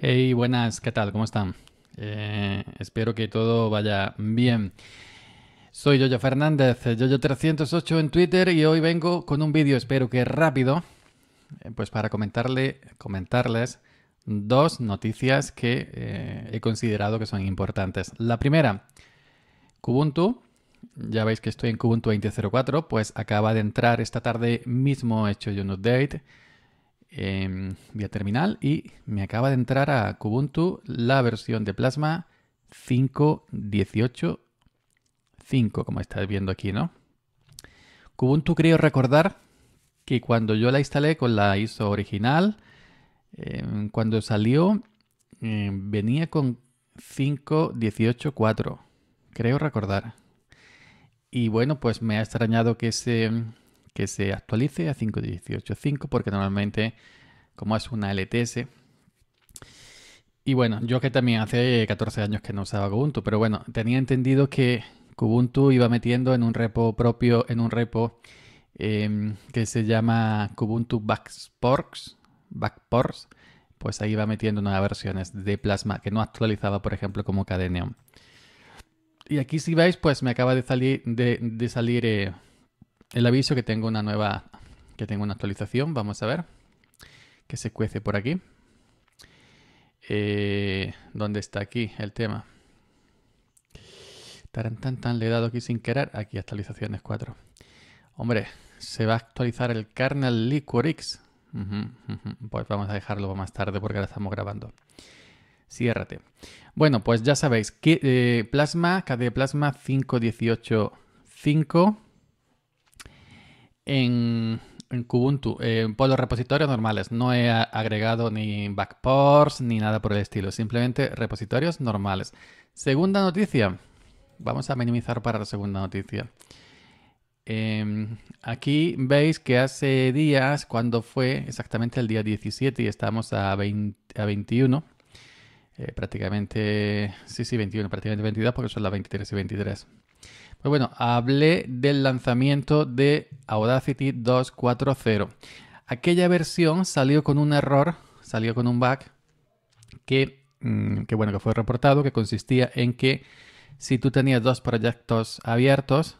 Hey, buenas, ¿qué tal? ¿Cómo están? Eh, espero que todo vaya bien. Soy Yoyo Fernández, Yoyo308 en Twitter y hoy vengo con un vídeo, espero que rápido, eh, pues para comentarle, comentarles dos noticias que eh, he considerado que son importantes. La primera, Kubuntu, ya veis que estoy en Kubuntu 20.04, pues acaba de entrar esta tarde mismo, he hecho yo un update Em, vía terminal y me acaba de entrar a Kubuntu la versión de Plasma 5.18.5, como estáis viendo aquí, ¿no? Kubuntu creo recordar que cuando yo la instalé con la ISO original, em, cuando salió, em, venía con 5.18.4, creo recordar. Y bueno, pues me ha extrañado que se que se actualice a 5.18.5 porque normalmente como es una LTS y bueno, yo que también hace 14 años que no usaba Ubuntu, pero bueno, tenía entendido que Ubuntu iba metiendo en un repo propio, en un repo em, que se llama Ubuntu Backports, Backports, pues ahí iba metiendo nuevas versiones de Plasma que no actualizaba, por ejemplo, como Cadeneon. Y aquí si veis, pues me acaba de salir, de, salir eh, el aviso que tengo una nueva, que tengo una actualización, vamos a ver, que se cuece por aquí. Eh, ¿Dónde está aquí el tema? tan le he dado aquí sin querer. Aquí, actualizaciones 4. Hombre, se va a actualizar el kernel Liquorix. Pues vamos a dejarlo más tarde porque ahora estamos grabando. Ciérrate. Bueno, pues ya sabéis que eh, Plasma, KDE Plasma 5.18.5 en, en Kubuntu, eh, por pues los repositorios normales. No he agregado ni backports ni nada por el estilo, simplemente repositorios normales. Segunda noticia. Vamos a minimizar para la segunda noticia. Em, aquí veis que hace días, cuando fue exactamente el día 17 y estamos a 21, eh, prácticamente, sí, sí, 21, prácticamente 22 porque son las 23 y 23. Pues bueno, hablé del lanzamiento de Audacity 2.4.0. Aquella versión salió con un error, salió con un bug mm, que, bueno, que fue reportado, que consistía en que si tú tenías dos proyectos abiertos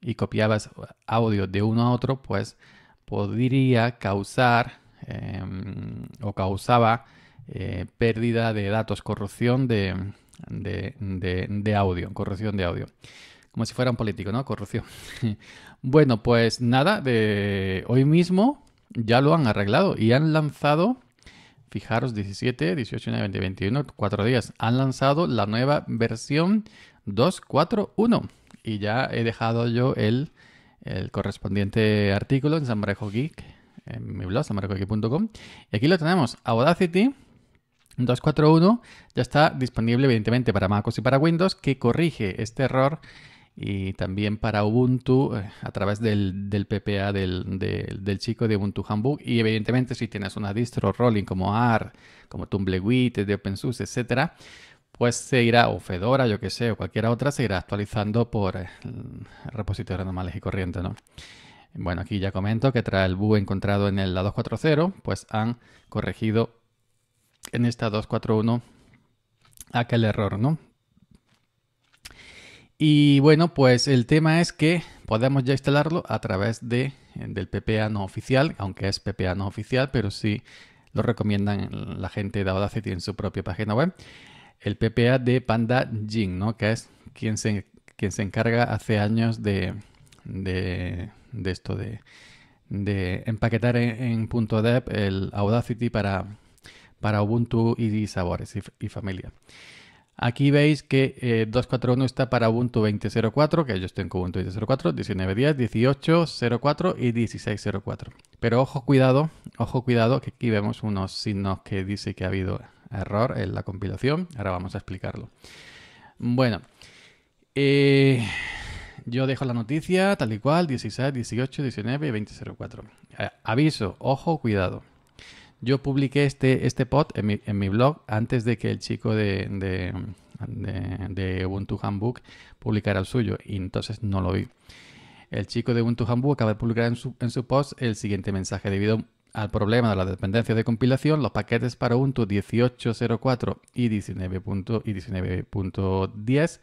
y copiabas audio de uno a otro, pues podría causar em, o causaba eh, pérdida de datos, corrupción de, audio, corrupción de audio. Como si fuera un político, ¿no? Corrupción. bueno, pues nada, de hoy mismo ya lo han arreglado y han lanzado, fijaros, 17, 18, 19, 20, 21, 4 días, han lanzado la nueva versión 241 y ya he dejado yo el, correspondiente artículo en Marejo Geek, en mi blog, SanBarejoGeek.com Y aquí lo tenemos, Audacity 241 ya está disponible evidentemente para MacOS y para Windows que corrige este error y también para Ubuntu eh, a través del, PPA del, chico de Ubuntu Handbook y evidentemente si tienes una distro rolling como AR, como Tumbleweed, de OpenSUSE, etc., pues se irá, o Fedora, yo que sé, o cualquier otra, se irá actualizando por eh, repositorio repositorios normales y corriente. ¿no? Bueno, aquí ya comento que tras el bug encontrado en el 240, pues han corregido en esta 241 aquel error, ¿no? Y bueno, pues el tema es que podemos ya instalarlo a través de, del PPA no oficial, aunque es PPA no oficial, pero sí lo recomiendan la gente de Audacity en su propia página web. El PPA de Panda Jin, ¿no? Que es quien se, quien se encarga hace años de, de, esto de, de empaquetar en, el Audacity para para Ubuntu y sabores y, familia. Aquí veis que 241 eh, está para Ubuntu 20.04, que yo estoy en Ubuntu 20.04, 19.10, 18.04 y 16.04. Pero ojo, cuidado, ojo, cuidado, que aquí vemos unos signos que dice que ha habido error en la compilación. Ahora vamos a explicarlo. Bueno, eh, yo dejo la noticia tal y cual, 16, 18, 19 y 20.04. Eh, aviso, ojo, cuidado. Yo publiqué este, este pod en mi, en mi blog antes de que el chico de, Ubuntu Handbook publicara el suyo y entonces no lo vi. El chico de Ubuntu Handbook acaba de publicar en su, en su post el siguiente mensaje. Debido al problema de la dependencia de compilación, los paquetes para Ubuntu 18.04 y 19.10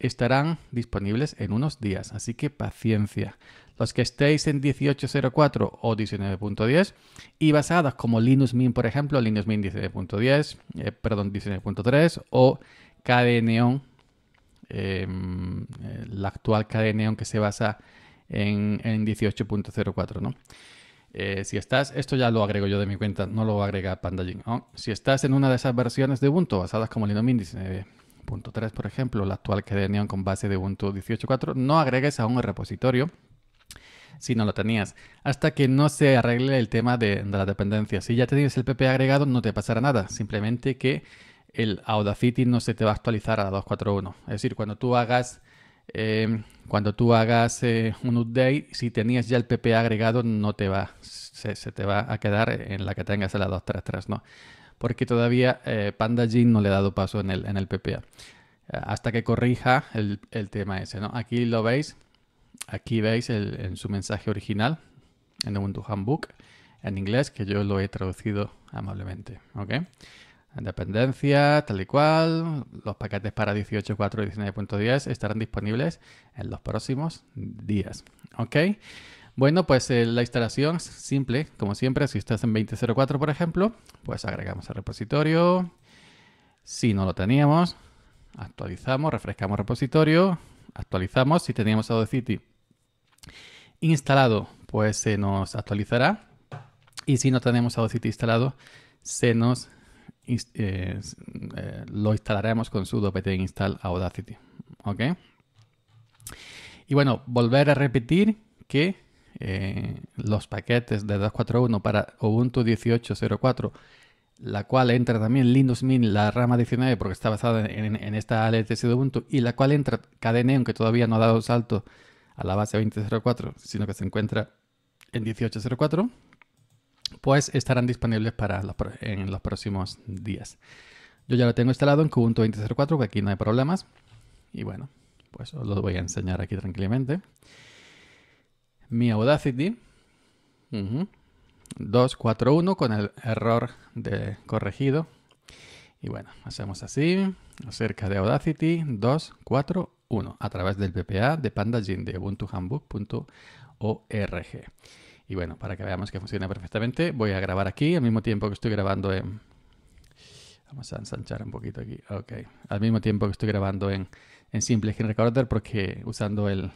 estarán disponibles en unos días, así que paciencia los pues que estéis en 18.04 o 19.10 y basadas como Linux Mint, por ejemplo, Linux Mint 19.10, eh, perdón, 19.3 o Neon, Neon em, eh, la actual Neon que se basa en, 18.04, eh, si estás, esto ya lo agrego yo de mi cuenta, no lo agrega Pandajin. Si estás en una de esas versiones de Ubuntu basadas como Linux Mint 19.3, por ejemplo, la actual KDE Neon con base de Ubuntu 18.4, no agregues a un repositorio si no lo tenías, hasta que no se arregle el tema de, la dependencia. Si ya tenías el PP agregado, no te pasará nada, simplemente que el Audacity no se te va a actualizar a la 2.4.1. Es decir, cuando tú hagas, eh, cuando tú hagas eh, un update, si tenías ya el PP agregado, no te va, se, te va a quedar en la que tengas a la 2.3.3, ¿no? Porque todavía eh, no le ha dado paso en el, en PPA hasta que corrija el, tema ese, Aquí lo veis, aquí veis en su mensaje original, en Ubuntu Handbook, en inglés, que yo lo he traducido amablemente. ¿ok? Dependencia, tal y cual, los paquetes para 18.4 y 19.10 estarán disponibles en los próximos días. ¿ok? Bueno, pues eh, la instalación es simple, como siempre, si estás en 20.04 por ejemplo, pues agregamos el repositorio, si no lo teníamos, actualizamos, refrescamos repositorio, actualizamos, si teníamos Audacity instalado, pues se nos actualizará. Y si no tenemos Audacity instalado, se nos eh, eh, lo instalaremos con sudo apt install audacity. ¿Ok? Y bueno, volver a repetir que eh, los paquetes de 2.4.1 para Ubuntu 18.04, la cual entra también Linux Mint, la rama 19, porque está basada en, esta LTS de Ubuntu, y la cual entra Cadeneon, aunque todavía no ha dado salto la base 2004, sino que se encuentra en 1804, pues estarán disponibles para en los próximos días. Yo ya lo tengo instalado en Kubuntu 2004, que aquí no hay problemas. Y bueno, pues os lo voy a enseñar aquí tranquilamente. Mi Audacity 241 con el error de corregido. Y bueno, hacemos así, acerca de Audacity 241 a través del PPA de pandagin de ubuntuhandbook.org. Y bueno, para que veamos que funciona perfectamente, voy a grabar aquí al mismo tiempo que estoy grabando en... Vamos a ensanchar un poquito aquí. Ok. Al mismo tiempo que estoy grabando en, en Simple Game Recorder porque usando el,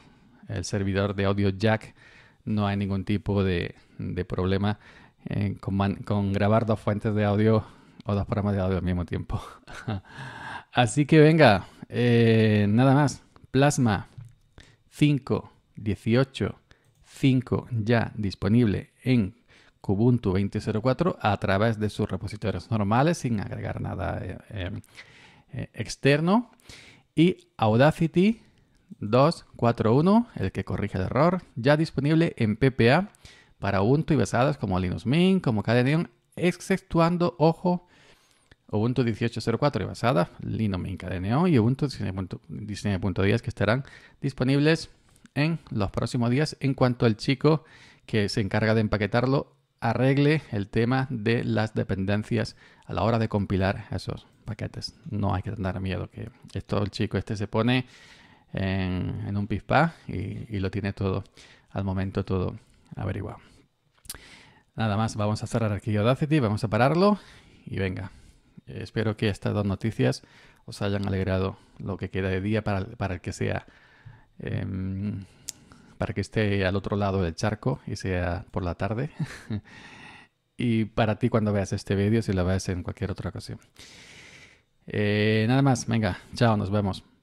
servidor de audio jack no hay ningún tipo de, problema eh, con, grabar dos fuentes de audio o dos programas de audio al mismo tiempo. Así que venga, eh, nada más. Plasma 5.18.5 ya disponible en Kubuntu 20.04 a través de sus repositorios normales sin agregar nada eh, eh, eh, externo. Y Audacity 2.4.1, el que corrige el error, ya disponible en PPA para Ubuntu y basadas como Linux Mint, como Cadenion, exceptuando, ojo, Ubuntu 18.04 y basada, Linux neo y Ubuntu 19.10 que estarán disponibles en los próximos días en cuanto el chico que se encarga de empaquetarlo arregle el tema de las dependencias a la hora de compilar esos paquetes. No hay que tener miedo que esto el chico este se pone en, un pizpa y, y lo tiene todo al momento todo averiguado. Nada más, vamos a cerrar aquí Audacity, vamos a pararlo y venga, eh, espero que estas dos noticias os hayan alegrado lo que queda de día para, el que sea. Em, para que esté al otro lado del charco y sea por la tarde. y para ti cuando veas este vídeo, si lo ves en cualquier otra ocasión. Eh, nada más, venga, chao, nos vemos.